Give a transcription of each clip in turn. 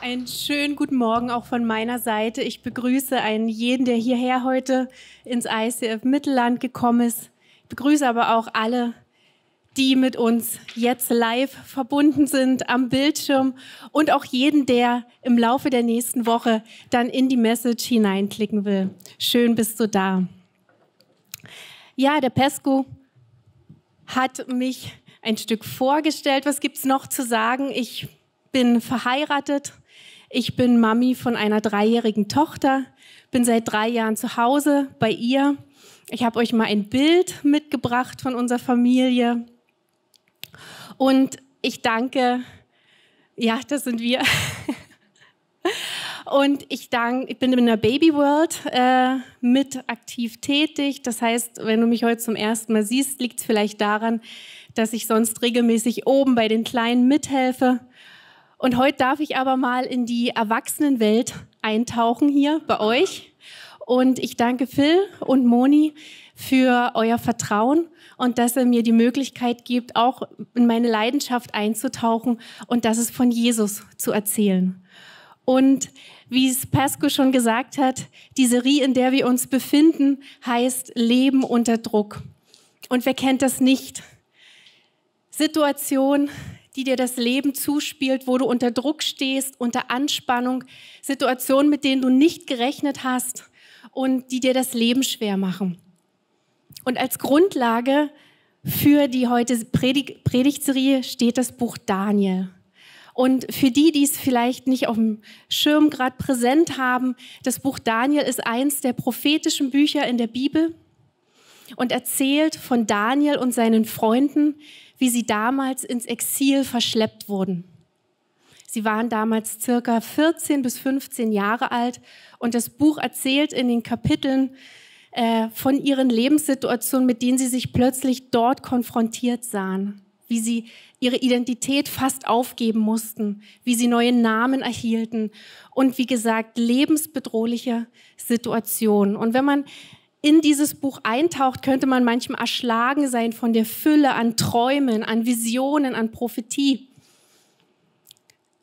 einen schönen guten Morgen auch von meiner Seite. Ich begrüße einen jeden, der hierher heute ins ICF Mittelland gekommen ist. Ich begrüße aber auch alle, die mit uns jetzt live verbunden sind am Bildschirm und auch jeden, der im Laufe der nächsten Woche dann in die Message hineinklicken will. Schön bist du da. Ja, der Pesco hat mich ein Stück vorgestellt. Was gibt es noch zu sagen? Ich bin verheiratet, ich bin Mami von einer dreijährigen Tochter, bin seit drei Jahren zu Hause bei ihr. Ich habe euch mal ein Bild mitgebracht von unserer Familie. Und ich danke, ja, das sind wir. Und ich, danke, ich bin in der Baby World äh, mit aktiv tätig. Das heißt, wenn du mich heute zum ersten Mal siehst, liegt es vielleicht daran, dass ich sonst regelmäßig oben bei den Kleinen mithelfe und heute darf ich aber mal in die Erwachsenenwelt eintauchen hier bei euch. Und ich danke Phil und Moni für euer Vertrauen und dass er mir die Möglichkeit gibt, auch in meine Leidenschaft einzutauchen und das ist von Jesus zu erzählen. Und wie es Pasco schon gesagt hat, die Serie, in der wir uns befinden, heißt Leben unter Druck. Und wer kennt das nicht? Situation, die dir das Leben zuspielt, wo du unter Druck stehst, unter Anspannung, Situationen, mit denen du nicht gerechnet hast und die dir das Leben schwer machen. Und als Grundlage für die heute Predig Predigtserie steht das Buch Daniel. Und für die, die es vielleicht nicht auf dem Schirm gerade präsent haben, das Buch Daniel ist eins der prophetischen Bücher in der Bibel und erzählt von Daniel und seinen Freunden, wie sie damals ins Exil verschleppt wurden. Sie waren damals circa 14 bis 15 Jahre alt und das Buch erzählt in den Kapiteln äh, von ihren Lebenssituationen, mit denen sie sich plötzlich dort konfrontiert sahen, wie sie ihre Identität fast aufgeben mussten, wie sie neue Namen erhielten und wie gesagt lebensbedrohliche Situationen. Und wenn man in dieses Buch eintaucht, könnte man manchem erschlagen sein von der Fülle an Träumen, an Visionen, an Prophetie.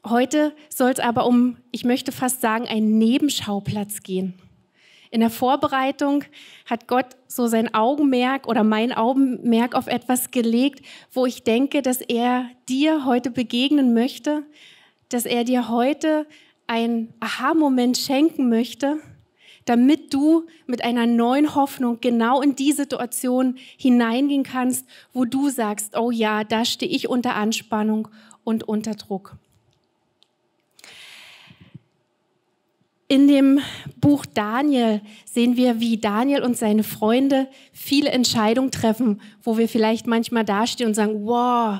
Heute soll es aber um, ich möchte fast sagen, einen Nebenschauplatz gehen. In der Vorbereitung hat Gott so sein Augenmerk oder mein Augenmerk auf etwas gelegt, wo ich denke, dass er dir heute begegnen möchte, dass er dir heute einen Aha-Moment schenken möchte, damit du mit einer neuen Hoffnung genau in die Situation hineingehen kannst, wo du sagst, oh ja, da stehe ich unter Anspannung und unter Druck. In dem Buch Daniel sehen wir, wie Daniel und seine Freunde viele Entscheidungen treffen, wo wir vielleicht manchmal dastehen und sagen, wow,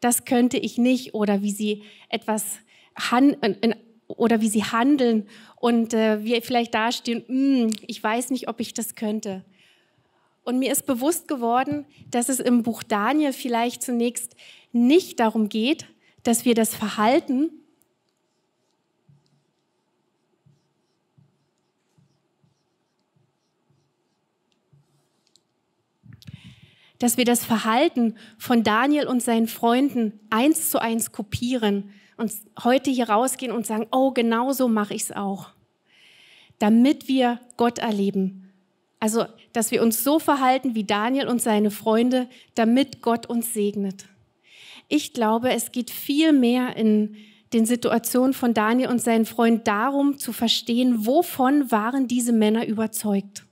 das könnte ich nicht oder wie sie etwas handeln äh, oder wie sie handeln und äh, wir vielleicht dastehen, mm, ich weiß nicht, ob ich das könnte. Und mir ist bewusst geworden, dass es im Buch Daniel vielleicht zunächst nicht darum geht, dass wir das Verhalten dass wir das Verhalten von Daniel und seinen Freunden eins zu eins kopieren, und heute hier rausgehen und sagen, oh, genau so mache ich es auch, damit wir Gott erleben. Also, dass wir uns so verhalten wie Daniel und seine Freunde, damit Gott uns segnet. Ich glaube, es geht viel mehr in den Situationen von Daniel und seinen Freunden darum zu verstehen, wovon waren diese Männer überzeugt.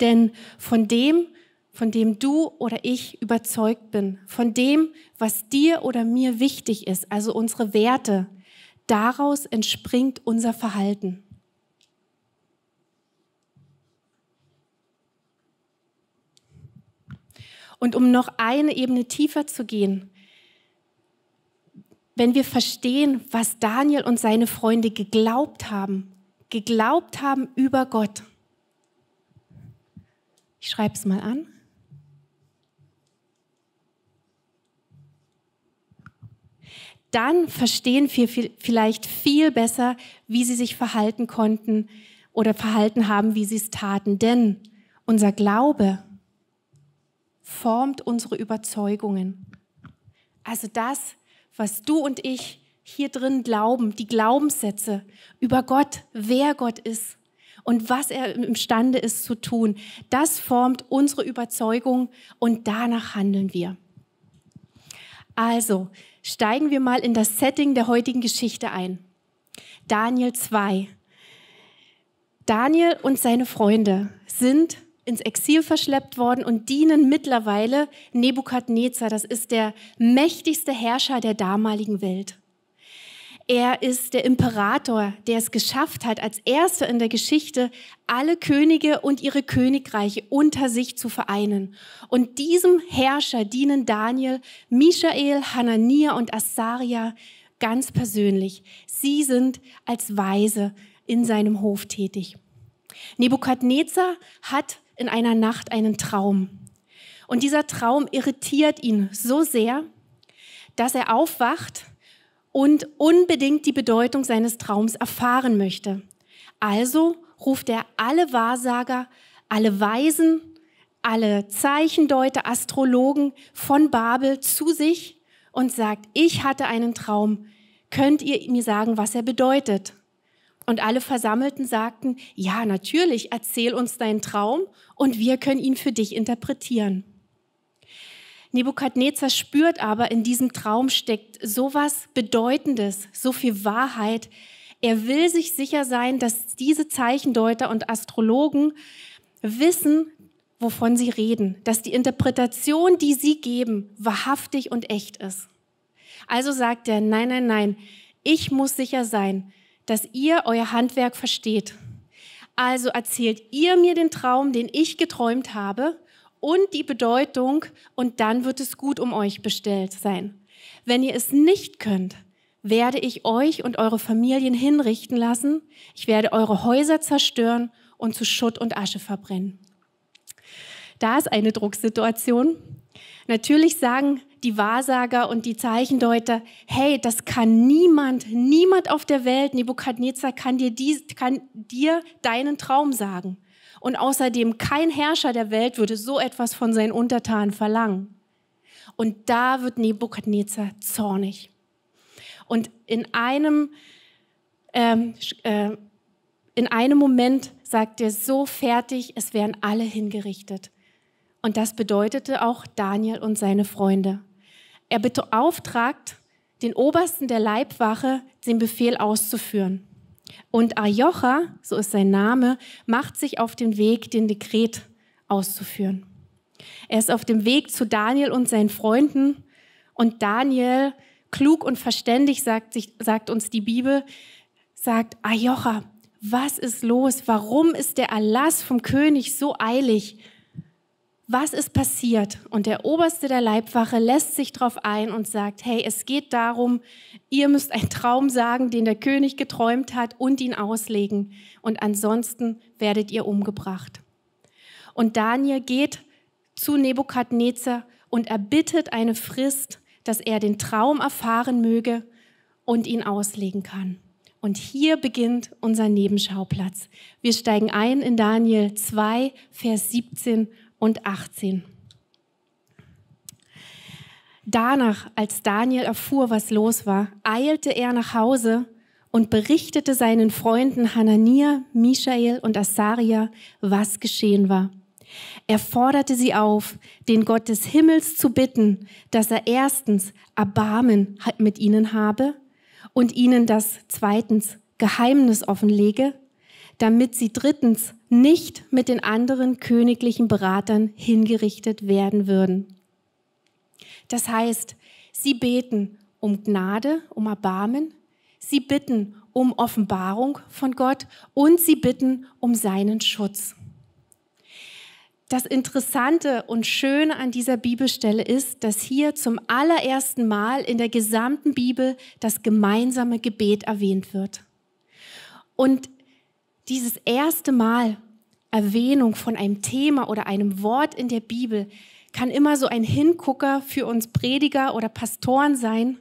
Denn von dem, von dem du oder ich überzeugt bin, von dem, was dir oder mir wichtig ist, also unsere Werte, daraus entspringt unser Verhalten. Und um noch eine Ebene tiefer zu gehen, wenn wir verstehen, was Daniel und seine Freunde geglaubt haben, geglaubt haben über Gott, ich schreibe es mal an. Dann verstehen wir vielleicht viel besser, wie sie sich verhalten konnten oder verhalten haben, wie sie es taten. Denn unser Glaube formt unsere Überzeugungen. Also das, was du und ich hier drin glauben, die Glaubenssätze über Gott, wer Gott ist, und was er imstande ist zu tun. Das formt unsere Überzeugung und danach handeln wir. Also steigen wir mal in das Setting der heutigen Geschichte ein. Daniel 2. Daniel und seine Freunde sind ins Exil verschleppt worden und dienen mittlerweile Nebukadnezar. Das ist der mächtigste Herrscher der damaligen Welt. Er ist der Imperator, der es geschafft hat, als erster in der Geschichte alle Könige und ihre Königreiche unter sich zu vereinen. Und diesem Herrscher dienen Daniel, Michael, Hanania und Assaria ganz persönlich. Sie sind als Weise in seinem Hof tätig. Nebukadnezar hat in einer Nacht einen Traum. Und dieser Traum irritiert ihn so sehr, dass er aufwacht und unbedingt die Bedeutung seines Traums erfahren möchte. Also ruft er alle Wahrsager, alle Weisen, alle Zeichendeuter, Astrologen von Babel zu sich und sagt, ich hatte einen Traum, könnt ihr mir sagen, was er bedeutet? Und alle Versammelten sagten, ja, natürlich, erzähl uns deinen Traum und wir können ihn für dich interpretieren. Nebukadnezar spürt aber, in diesem Traum steckt so was Bedeutendes, so viel Wahrheit. Er will sich sicher sein, dass diese Zeichendeuter und Astrologen wissen, wovon sie reden, dass die Interpretation, die sie geben, wahrhaftig und echt ist. Also sagt er, nein, nein, nein, ich muss sicher sein, dass ihr euer Handwerk versteht. Also erzählt ihr mir den Traum, den ich geträumt habe, und die Bedeutung und dann wird es gut um euch bestellt sein. Wenn ihr es nicht könnt, werde ich euch und eure Familien hinrichten lassen, ich werde eure Häuser zerstören und zu Schutt und Asche verbrennen. Da ist eine Drucksituation. Natürlich sagen die Wahrsager und die Zeichendeuter, hey, das kann niemand, niemand auf der Welt, Nebukadnezar, kann dir, dies, kann dir deinen Traum sagen. Und außerdem kein Herrscher der Welt würde so etwas von seinen Untertanen verlangen. Und da wird Nebukadnezar zornig. Und in einem, ähm, äh, in einem Moment sagt er so fertig, es werden alle hingerichtet. Und das bedeutete auch Daniel und seine Freunde. Er beauftragt den Obersten der Leibwache, den Befehl auszuführen. Und Ajocha, so ist sein Name, macht sich auf den Weg, den Dekret auszuführen. Er ist auf dem Weg zu Daniel und seinen Freunden. Und Daniel, klug und verständig, sagt, sich, sagt uns die Bibel, sagt, Ajocha, was ist los? Warum ist der Erlass vom König so eilig? was ist passiert? Und der Oberste der Leibwache lässt sich darauf ein und sagt, hey, es geht darum, ihr müsst einen Traum sagen, den der König geträumt hat und ihn auslegen. Und ansonsten werdet ihr umgebracht. Und Daniel geht zu Nebukadnezar und erbittet eine Frist, dass er den Traum erfahren möge und ihn auslegen kann. Und hier beginnt unser Nebenschauplatz. Wir steigen ein in Daniel 2, Vers 17 und 18. Danach, als Daniel erfuhr, was los war, eilte er nach Hause und berichtete seinen Freunden Hanania, Michael und Asaria, was geschehen war. Er forderte sie auf, den Gott des Himmels zu bitten, dass er erstens Erbarmen mit ihnen habe und ihnen das zweitens Geheimnis offenlege, damit sie drittens nicht mit den anderen königlichen Beratern hingerichtet werden würden. Das heißt, sie beten um Gnade, um Erbarmen, sie bitten um Offenbarung von Gott und sie bitten um seinen Schutz. Das Interessante und Schöne an dieser Bibelstelle ist, dass hier zum allerersten Mal in der gesamten Bibel das gemeinsame Gebet erwähnt wird. Und dieses erste Mal Erwähnung von einem Thema oder einem Wort in der Bibel kann immer so ein Hingucker für uns Prediger oder Pastoren sein,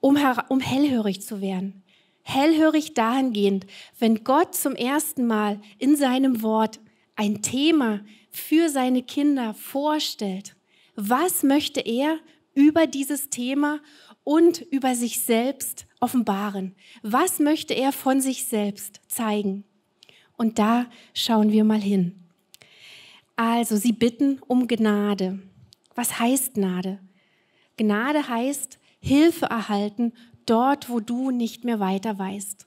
um, um hellhörig zu werden. Hellhörig dahingehend, wenn Gott zum ersten Mal in seinem Wort ein Thema für seine Kinder vorstellt. Was möchte er über dieses Thema und über sich selbst offenbaren. Was möchte er von sich selbst zeigen? Und da schauen wir mal hin. Also, sie bitten um Gnade. Was heißt Gnade? Gnade heißt Hilfe erhalten dort, wo du nicht mehr weiter weißt.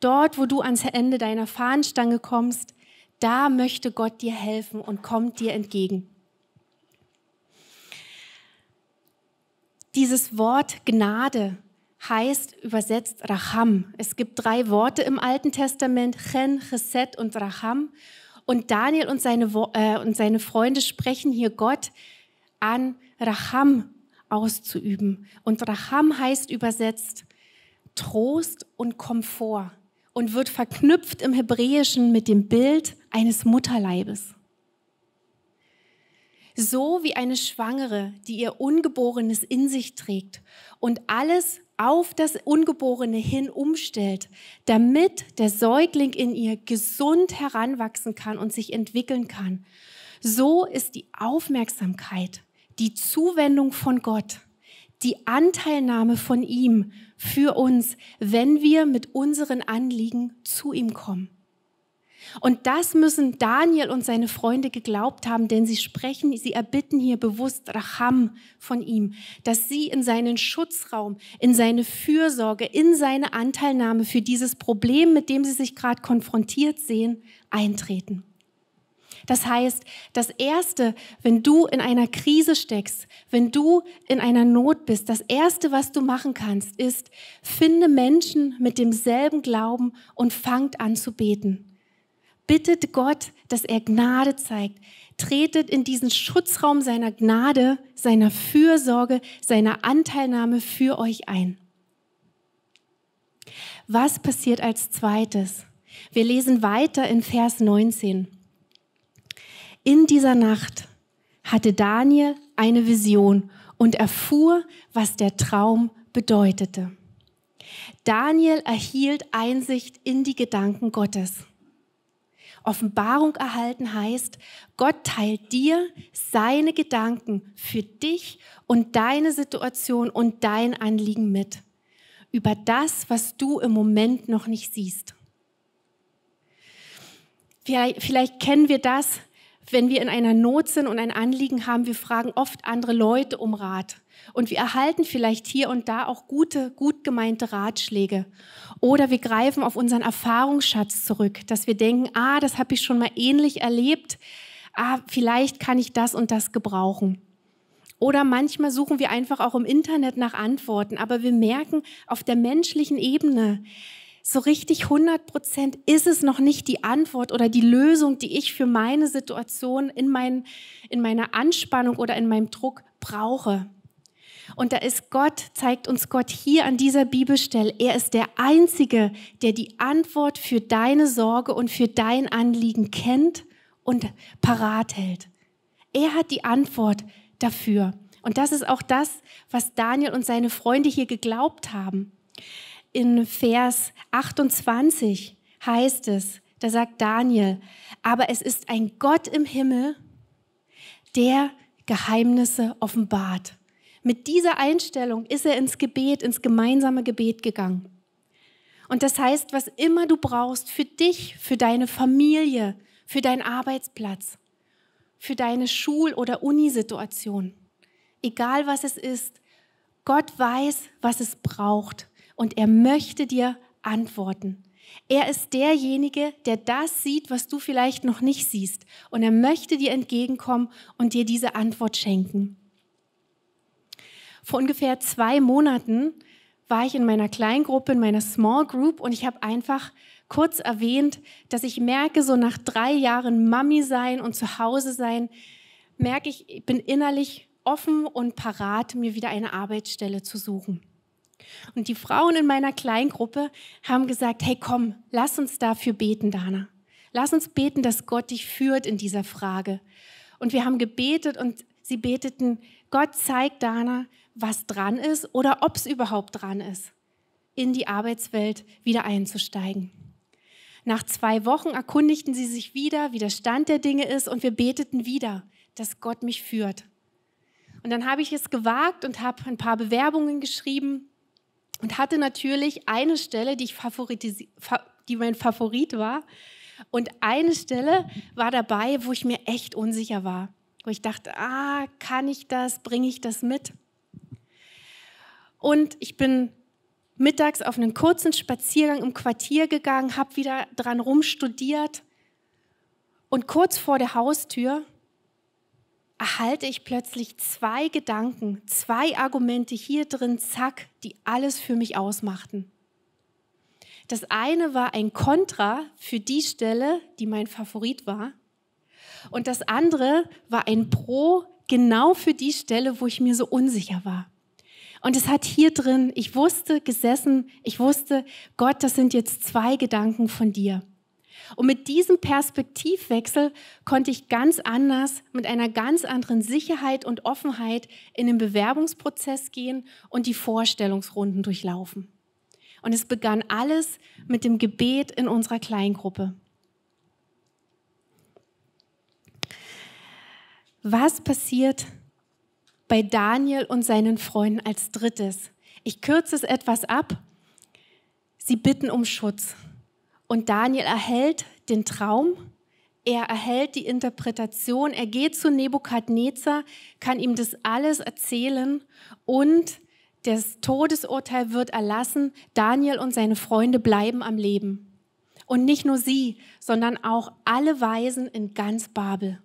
Dort, wo du ans Ende deiner Fahnenstange kommst, da möchte Gott dir helfen und kommt dir entgegen. Dieses Wort Gnade heißt übersetzt Racham. Es gibt drei Worte im Alten Testament, Chen, Chesed und Racham. Und Daniel und seine, äh, und seine Freunde sprechen hier Gott an, Racham auszuüben. Und Racham heißt übersetzt Trost und Komfort und wird verknüpft im Hebräischen mit dem Bild eines Mutterleibes so wie eine Schwangere, die ihr Ungeborenes in sich trägt und alles auf das Ungeborene hin umstellt, damit der Säugling in ihr gesund heranwachsen kann und sich entwickeln kann. So ist die Aufmerksamkeit, die Zuwendung von Gott, die Anteilnahme von ihm für uns, wenn wir mit unseren Anliegen zu ihm kommen. Und das müssen Daniel und seine Freunde geglaubt haben, denn sie sprechen, sie erbitten hier bewusst Racham von ihm, dass sie in seinen Schutzraum, in seine Fürsorge, in seine Anteilnahme für dieses Problem, mit dem sie sich gerade konfrontiert sehen, eintreten. Das heißt, das Erste, wenn du in einer Krise steckst, wenn du in einer Not bist, das Erste, was du machen kannst, ist, finde Menschen mit demselben Glauben und fangt an zu beten bittet Gott, dass er Gnade zeigt. Tretet in diesen Schutzraum seiner Gnade, seiner Fürsorge, seiner Anteilnahme für euch ein. Was passiert als zweites? Wir lesen weiter in Vers 19. In dieser Nacht hatte Daniel eine Vision und erfuhr, was der Traum bedeutete. Daniel erhielt Einsicht in die Gedanken Gottes. Offenbarung erhalten heißt, Gott teilt dir seine Gedanken für dich und deine Situation und dein Anliegen mit. Über das, was du im Moment noch nicht siehst. Vielleicht, vielleicht kennen wir das, wenn wir in einer Not sind und ein Anliegen haben. Wir fragen oft andere Leute um Rat. Und wir erhalten vielleicht hier und da auch gute, gut gemeinte Ratschläge. Oder wir greifen auf unseren Erfahrungsschatz zurück, dass wir denken, ah, das habe ich schon mal ähnlich erlebt. Ah, vielleicht kann ich das und das gebrauchen. Oder manchmal suchen wir einfach auch im Internet nach Antworten, aber wir merken auf der menschlichen Ebene, so richtig 100 Prozent ist es noch nicht die Antwort oder die Lösung, die ich für meine Situation in, mein, in meiner Anspannung oder in meinem Druck brauche. Und da ist Gott, zeigt uns Gott hier an dieser Bibelstelle, er ist der Einzige, der die Antwort für deine Sorge und für dein Anliegen kennt und parat hält. Er hat die Antwort dafür. Und das ist auch das, was Daniel und seine Freunde hier geglaubt haben. In Vers 28 heißt es, da sagt Daniel, aber es ist ein Gott im Himmel, der Geheimnisse offenbart. Mit dieser Einstellung ist er ins Gebet, ins gemeinsame Gebet gegangen. Und das heißt, was immer du brauchst für dich, für deine Familie, für deinen Arbeitsplatz, für deine Schul- oder Unisituation, egal was es ist, Gott weiß, was es braucht und er möchte dir antworten. Er ist derjenige, der das sieht, was du vielleicht noch nicht siehst. Und er möchte dir entgegenkommen und dir diese Antwort schenken. Vor ungefähr zwei Monaten war ich in meiner Kleingruppe, in meiner Small Group und ich habe einfach kurz erwähnt, dass ich merke, so nach drei Jahren Mami sein und zu Hause sein, merke ich, ich bin innerlich offen und parat, mir wieder eine Arbeitsstelle zu suchen. Und die Frauen in meiner Kleingruppe haben gesagt, hey komm, lass uns dafür beten, Dana. Lass uns beten, dass Gott dich führt in dieser Frage. Und wir haben gebetet und sie beteten, Gott zeigt Dana, was dran ist oder ob es überhaupt dran ist, in die Arbeitswelt wieder einzusteigen. Nach zwei Wochen erkundigten sie sich wieder, wie der Stand der Dinge ist und wir beteten wieder, dass Gott mich führt. Und dann habe ich es gewagt und habe ein paar Bewerbungen geschrieben und hatte natürlich eine Stelle, die, ich die mein Favorit war. Und eine Stelle war dabei, wo ich mir echt unsicher war, wo ich dachte, ah, kann ich das, bringe ich das mit? Und ich bin mittags auf einen kurzen Spaziergang im Quartier gegangen, habe wieder dran rumstudiert. Und kurz vor der Haustür erhalte ich plötzlich zwei Gedanken, zwei Argumente hier drin, zack, die alles für mich ausmachten. Das eine war ein Kontra für die Stelle, die mein Favorit war. Und das andere war ein Pro genau für die Stelle, wo ich mir so unsicher war. Und es hat hier drin, ich wusste, gesessen, ich wusste, Gott, das sind jetzt zwei Gedanken von dir. Und mit diesem Perspektivwechsel konnte ich ganz anders, mit einer ganz anderen Sicherheit und Offenheit in den Bewerbungsprozess gehen und die Vorstellungsrunden durchlaufen. Und es begann alles mit dem Gebet in unserer Kleingruppe. Was passiert, bei Daniel und seinen Freunden als drittes. Ich kürze es etwas ab. Sie bitten um Schutz. Und Daniel erhält den Traum, er erhält die Interpretation, er geht zu Nebukadnezar, kann ihm das alles erzählen und das Todesurteil wird erlassen. Daniel und seine Freunde bleiben am Leben. Und nicht nur sie, sondern auch alle Weisen in ganz Babel.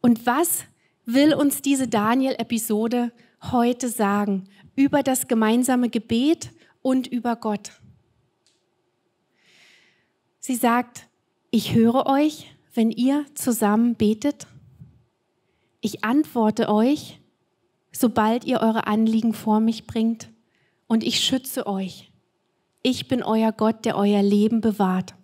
Und was will uns diese Daniel-Episode heute sagen über das gemeinsame Gebet und über Gott. Sie sagt, ich höre euch, wenn ihr zusammen betet. Ich antworte euch, sobald ihr eure Anliegen vor mich bringt. Und ich schütze euch. Ich bin euer Gott, der euer Leben bewahrt.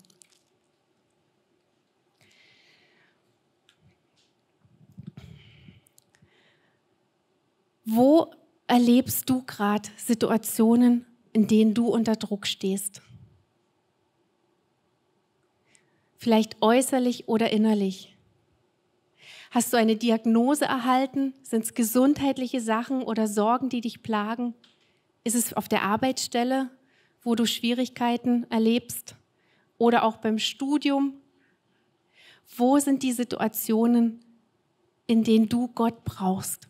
Wo erlebst du gerade Situationen, in denen du unter Druck stehst? Vielleicht äußerlich oder innerlich. Hast du eine Diagnose erhalten? Sind es gesundheitliche Sachen oder Sorgen, die dich plagen? Ist es auf der Arbeitsstelle, wo du Schwierigkeiten erlebst? Oder auch beim Studium? Wo sind die Situationen, in denen du Gott brauchst?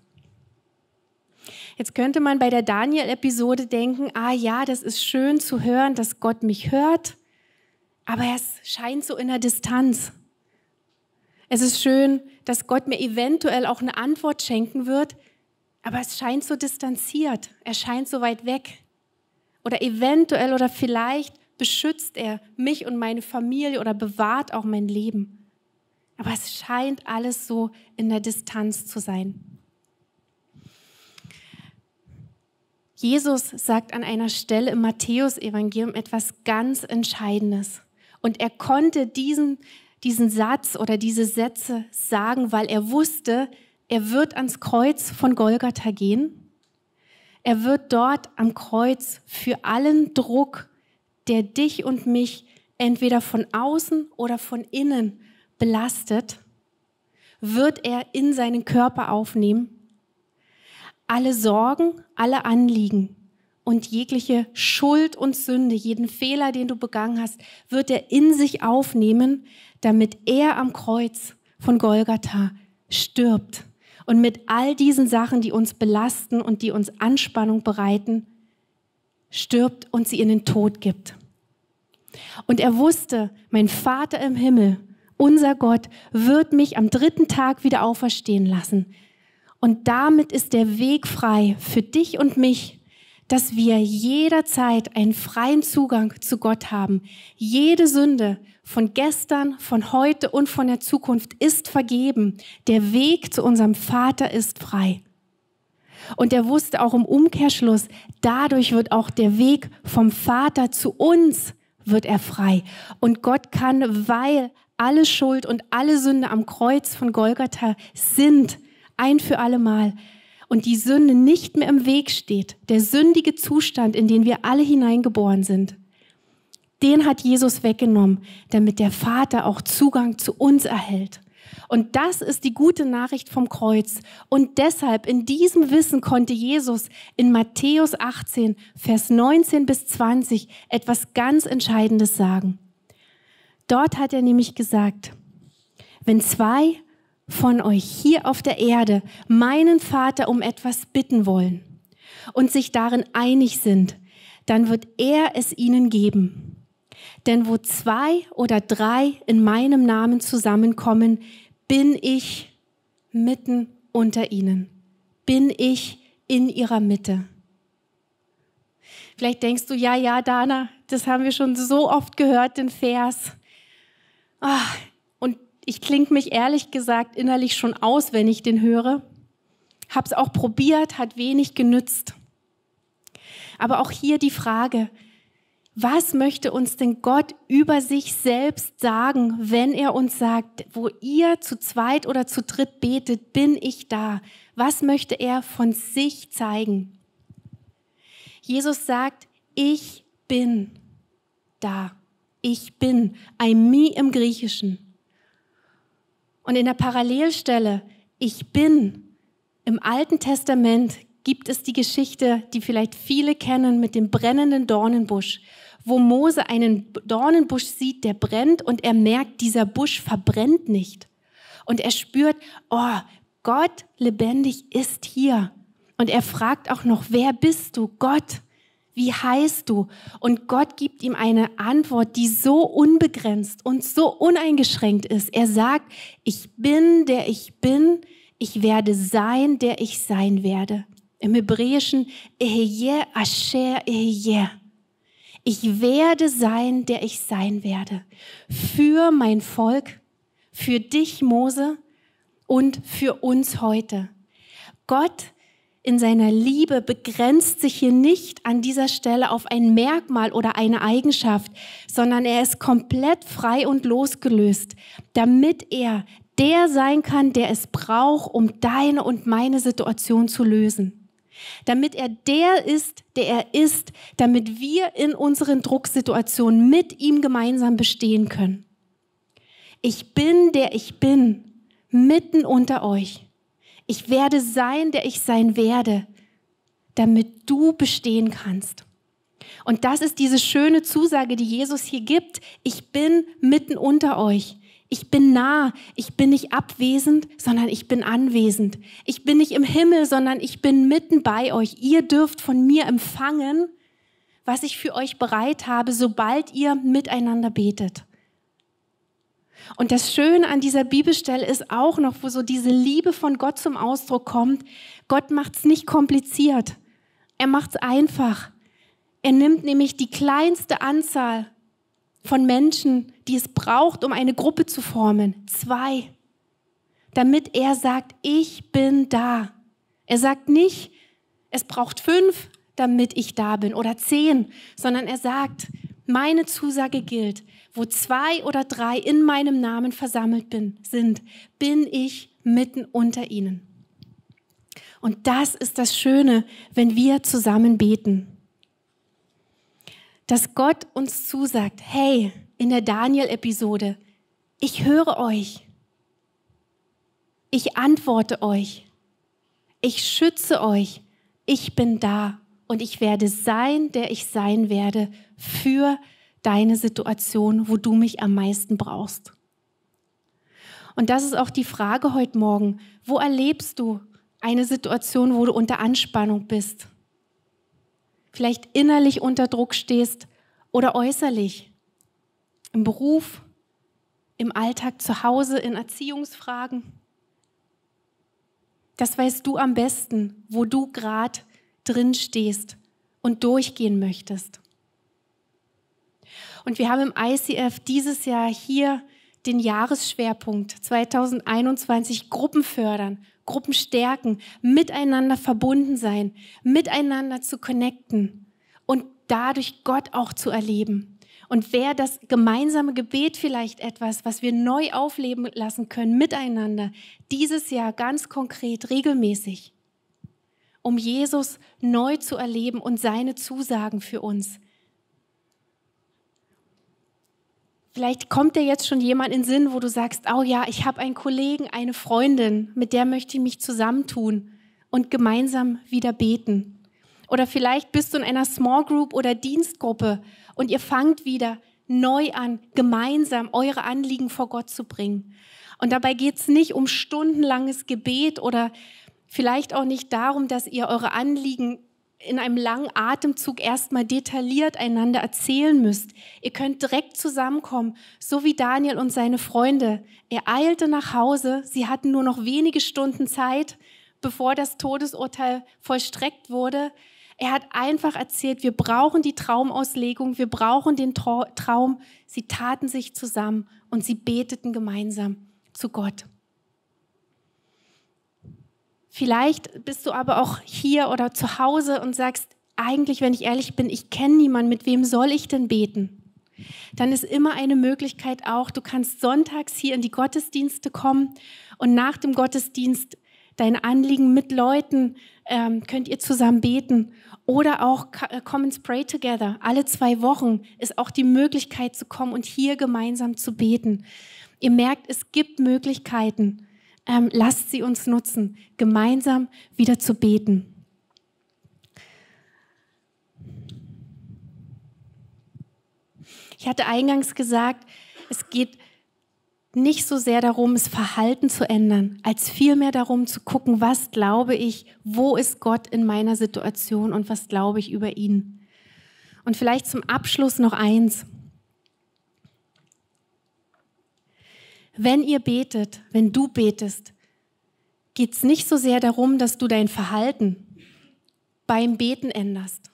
Jetzt könnte man bei der Daniel-Episode denken, ah ja, das ist schön zu hören, dass Gott mich hört, aber es scheint so in der Distanz. Es ist schön, dass Gott mir eventuell auch eine Antwort schenken wird, aber es scheint so distanziert, er scheint so weit weg. Oder eventuell oder vielleicht beschützt er mich und meine Familie oder bewahrt auch mein Leben. Aber es scheint alles so in der Distanz zu sein. Jesus sagt an einer Stelle im Matthäusevangelium etwas ganz Entscheidendes. Und er konnte diesen, diesen Satz oder diese Sätze sagen, weil er wusste, er wird ans Kreuz von Golgatha gehen. Er wird dort am Kreuz für allen Druck, der dich und mich entweder von außen oder von innen belastet, wird er in seinen Körper aufnehmen alle Sorgen, alle Anliegen und jegliche Schuld und Sünde, jeden Fehler, den du begangen hast, wird er in sich aufnehmen, damit er am Kreuz von Golgatha stirbt. Und mit all diesen Sachen, die uns belasten und die uns Anspannung bereiten, stirbt und sie in den Tod gibt. Und er wusste, mein Vater im Himmel, unser Gott, wird mich am dritten Tag wieder auferstehen lassen, und damit ist der Weg frei für dich und mich, dass wir jederzeit einen freien Zugang zu Gott haben. Jede Sünde von gestern, von heute und von der Zukunft ist vergeben. Der Weg zu unserem Vater ist frei. Und er wusste auch im Umkehrschluss, dadurch wird auch der Weg vom Vater zu uns wird er frei. Und Gott kann, weil alle Schuld und alle Sünde am Kreuz von Golgatha sind ein für alle Mal und die Sünde nicht mehr im Weg steht, der sündige Zustand, in den wir alle hineingeboren sind, den hat Jesus weggenommen, damit der Vater auch Zugang zu uns erhält. Und das ist die gute Nachricht vom Kreuz. Und deshalb, in diesem Wissen konnte Jesus in Matthäus 18, Vers 19 bis 20 etwas ganz Entscheidendes sagen. Dort hat er nämlich gesagt, wenn zwei von euch hier auf der Erde meinen Vater um etwas bitten wollen und sich darin einig sind, dann wird er es ihnen geben. Denn wo zwei oder drei in meinem Namen zusammenkommen, bin ich mitten unter ihnen, bin ich in ihrer Mitte. Vielleicht denkst du, ja, ja, Dana, das haben wir schon so oft gehört, den Vers. Ach, ich klinge mich ehrlich gesagt innerlich schon aus, wenn ich den höre. Hab's auch probiert, hat wenig genützt. Aber auch hier die Frage, was möchte uns denn Gott über sich selbst sagen, wenn er uns sagt, wo ihr zu zweit oder zu dritt betet, bin ich da? Was möchte er von sich zeigen? Jesus sagt, ich bin da. Ich bin. I me im Griechischen. Und in der Parallelstelle, ich bin, im Alten Testament gibt es die Geschichte, die vielleicht viele kennen, mit dem brennenden Dornenbusch, wo Mose einen Dornenbusch sieht, der brennt und er merkt, dieser Busch verbrennt nicht. Und er spürt, oh, Gott lebendig ist hier. Und er fragt auch noch, wer bist du, Gott? wie heißt du? Und Gott gibt ihm eine Antwort, die so unbegrenzt und so uneingeschränkt ist. Er sagt, ich bin, der ich bin, ich werde sein, der ich sein werde. Im Hebräischen, Eheyeh Asher Eheyeh. Ich werde sein, der ich sein werde. Für mein Volk, für dich, Mose, und für uns heute. Gott in seiner Liebe begrenzt sich hier nicht an dieser Stelle auf ein Merkmal oder eine Eigenschaft, sondern er ist komplett frei und losgelöst, damit er der sein kann, der es braucht, um deine und meine Situation zu lösen. Damit er der ist, der er ist, damit wir in unseren Drucksituationen mit ihm gemeinsam bestehen können. Ich bin, der ich bin, mitten unter euch. Ich werde sein, der ich sein werde, damit du bestehen kannst. Und das ist diese schöne Zusage, die Jesus hier gibt. Ich bin mitten unter euch. Ich bin nah. Ich bin nicht abwesend, sondern ich bin anwesend. Ich bin nicht im Himmel, sondern ich bin mitten bei euch. Ihr dürft von mir empfangen, was ich für euch bereit habe, sobald ihr miteinander betet. Und das Schöne an dieser Bibelstelle ist auch noch, wo so diese Liebe von Gott zum Ausdruck kommt. Gott macht es nicht kompliziert. Er macht es einfach. Er nimmt nämlich die kleinste Anzahl von Menschen, die es braucht, um eine Gruppe zu formen. Zwei. Damit er sagt, ich bin da. Er sagt nicht, es braucht fünf, damit ich da bin oder zehn, sondern er sagt, meine Zusage gilt, wo zwei oder drei in meinem Namen versammelt bin, sind, bin ich mitten unter ihnen. Und das ist das Schöne, wenn wir zusammen beten. Dass Gott uns zusagt, hey, in der Daniel-Episode, ich höre euch, ich antworte euch, ich schütze euch, ich bin da und ich werde sein, der ich sein werde für deine Situation, wo du mich am meisten brauchst. Und das ist auch die Frage heute Morgen. Wo erlebst du eine Situation, wo du unter Anspannung bist? Vielleicht innerlich unter Druck stehst oder äußerlich. Im Beruf, im Alltag zu Hause, in Erziehungsfragen. Das weißt du am besten, wo du gerade drin stehst und durchgehen möchtest. Und wir haben im ICF dieses Jahr hier den Jahresschwerpunkt 2021 Gruppen fördern, Gruppen stärken, miteinander verbunden sein, miteinander zu connecten und dadurch Gott auch zu erleben. Und wäre das gemeinsame Gebet vielleicht etwas, was wir neu aufleben lassen können miteinander, dieses Jahr ganz konkret, regelmäßig? um Jesus neu zu erleben und seine Zusagen für uns. Vielleicht kommt dir jetzt schon jemand in den Sinn, wo du sagst, oh ja, ich habe einen Kollegen, eine Freundin, mit der möchte ich mich zusammentun und gemeinsam wieder beten. Oder vielleicht bist du in einer Small Group oder Dienstgruppe und ihr fangt wieder neu an, gemeinsam eure Anliegen vor Gott zu bringen. Und dabei geht es nicht um stundenlanges Gebet oder vielleicht auch nicht darum, dass ihr eure Anliegen in einem langen Atemzug erstmal detailliert einander erzählen müsst. Ihr könnt direkt zusammenkommen, so wie Daniel und seine Freunde. Er eilte nach Hause, sie hatten nur noch wenige Stunden Zeit, bevor das Todesurteil vollstreckt wurde. Er hat einfach erzählt, wir brauchen die Traumauslegung, wir brauchen den Traum. Sie taten sich zusammen und sie beteten gemeinsam zu Gott. Vielleicht bist du aber auch hier oder zu Hause und sagst, eigentlich, wenn ich ehrlich bin, ich kenne niemanden, mit wem soll ich denn beten? Dann ist immer eine Möglichkeit auch, du kannst sonntags hier in die Gottesdienste kommen und nach dem Gottesdienst dein Anliegen mit Leuten ähm, könnt ihr zusammen beten. Oder auch äh, Commons Pray Together. Alle zwei Wochen ist auch die Möglichkeit zu kommen und hier gemeinsam zu beten. Ihr merkt, es gibt Möglichkeiten ähm, lasst sie uns nutzen, gemeinsam wieder zu beten. Ich hatte eingangs gesagt, es geht nicht so sehr darum, das Verhalten zu ändern, als vielmehr darum zu gucken, was glaube ich, wo ist Gott in meiner Situation und was glaube ich über ihn. Und vielleicht zum Abschluss noch eins. Wenn ihr betet, wenn du betest, geht es nicht so sehr darum, dass du dein Verhalten beim Beten änderst.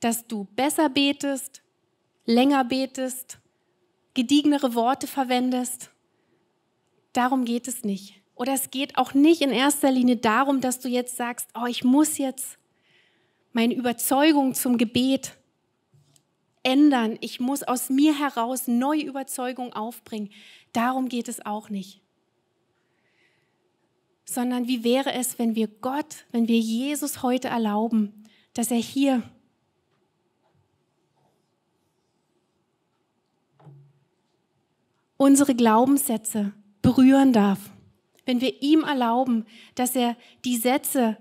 Dass du besser betest, länger betest, gediegenere Worte verwendest. Darum geht es nicht. Oder es geht auch nicht in erster Linie darum, dass du jetzt sagst, oh, ich muss jetzt meine Überzeugung zum Gebet ändern, ich muss aus mir heraus neue Überzeugungen aufbringen. Darum geht es auch nicht. Sondern wie wäre es, wenn wir Gott, wenn wir Jesus heute erlauben, dass er hier unsere Glaubenssätze berühren darf. Wenn wir ihm erlauben, dass er die Sätze,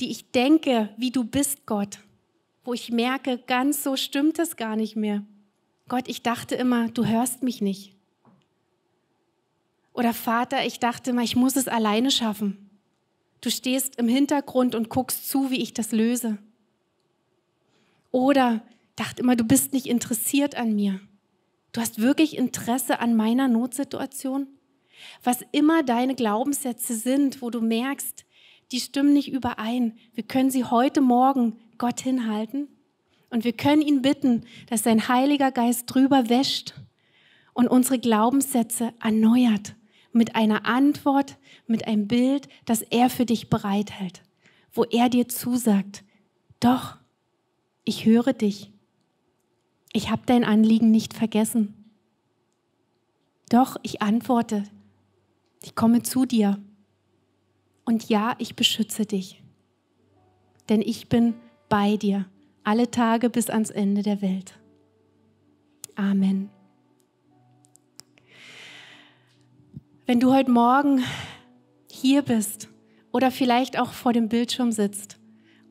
die ich denke, wie du bist, Gott, wo ich merke, ganz so stimmt es gar nicht mehr. Gott, ich dachte immer, du hörst mich nicht. Oder Vater, ich dachte immer, ich muss es alleine schaffen. Du stehst im Hintergrund und guckst zu, wie ich das löse. Oder dachte immer, du bist nicht interessiert an mir. Du hast wirklich Interesse an meiner Notsituation? Was immer deine Glaubenssätze sind, wo du merkst, die stimmen nicht überein. Wir können sie heute Morgen Gott hinhalten und wir können ihn bitten, dass sein Heiliger Geist drüber wäscht und unsere Glaubenssätze erneuert mit einer Antwort, mit einem Bild, das er für dich bereithält, wo er dir zusagt, doch, ich höre dich. Ich habe dein Anliegen nicht vergessen. Doch, ich antworte. Ich komme zu dir. Und ja, ich beschütze dich, denn ich bin bei dir alle Tage bis ans Ende der Welt. Amen. Wenn du heute Morgen hier bist oder vielleicht auch vor dem Bildschirm sitzt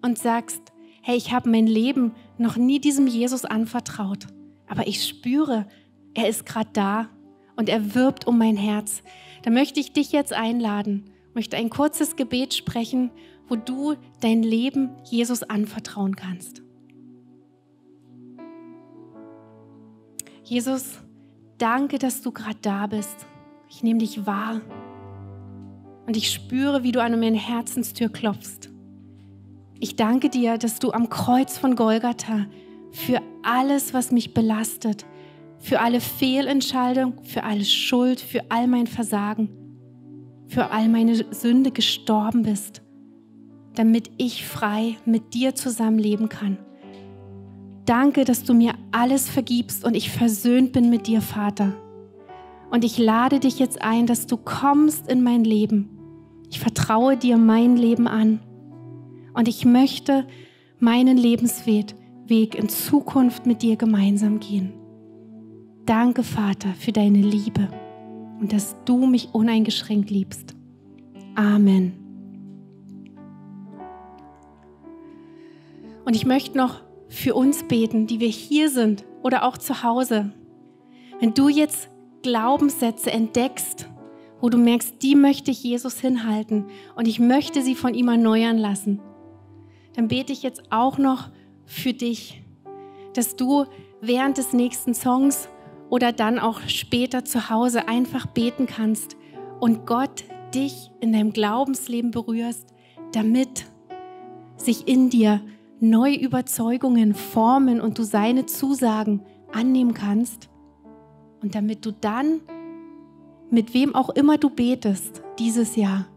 und sagst, hey, ich habe mein Leben noch nie diesem Jesus anvertraut, aber ich spüre, er ist gerade da und er wirbt um mein Herz, dann möchte ich dich jetzt einladen, möchte ein kurzes Gebet sprechen, wo du dein Leben Jesus anvertrauen kannst. Jesus, danke, dass du gerade da bist. Ich nehme dich wahr und ich spüre, wie du an meine Herzenstür klopfst. Ich danke dir, dass du am Kreuz von Golgatha für alles, was mich belastet, für alle Fehlentscheidung, für alle Schuld, für all mein Versagen, für all meine Sünde gestorben bist, damit ich frei mit dir zusammenleben kann. Danke, dass du mir alles vergibst und ich versöhnt bin mit dir, Vater. Und ich lade dich jetzt ein, dass du kommst in mein Leben. Ich vertraue dir mein Leben an. Und ich möchte meinen Lebensweg in Zukunft mit dir gemeinsam gehen. Danke, Vater, für deine Liebe und dass du mich uneingeschränkt liebst. Amen. Und ich möchte noch für uns beten, die wir hier sind oder auch zu Hause. Wenn du jetzt Glaubenssätze entdeckst, wo du merkst, die möchte ich Jesus hinhalten und ich möchte sie von ihm erneuern lassen, dann bete ich jetzt auch noch für dich, dass du während des nächsten Songs oder dann auch später zu Hause einfach beten kannst und Gott dich in deinem Glaubensleben berührst, damit sich in dir neue Überzeugungen formen und du seine Zusagen annehmen kannst und damit du dann, mit wem auch immer du betest dieses Jahr,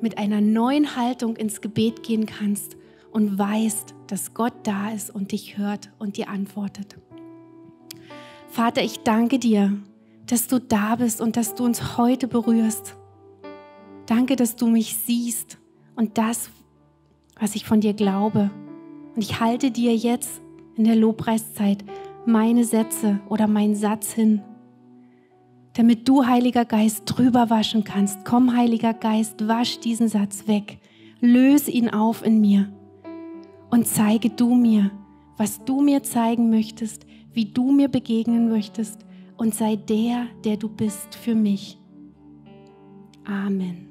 mit einer neuen Haltung ins Gebet gehen kannst und weißt, dass Gott da ist und dich hört und dir antwortet. Vater, ich danke dir, dass du da bist und dass du uns heute berührst. Danke, dass du mich siehst und das, was ich von dir glaube. Und ich halte dir jetzt in der Lobpreiszeit meine Sätze oder meinen Satz hin, damit du, Heiliger Geist, drüber waschen kannst. Komm, Heiliger Geist, wasch diesen Satz weg, löse ihn auf in mir und zeige du mir, was du mir zeigen möchtest wie du mir begegnen möchtest und sei der, der du bist für mich. Amen.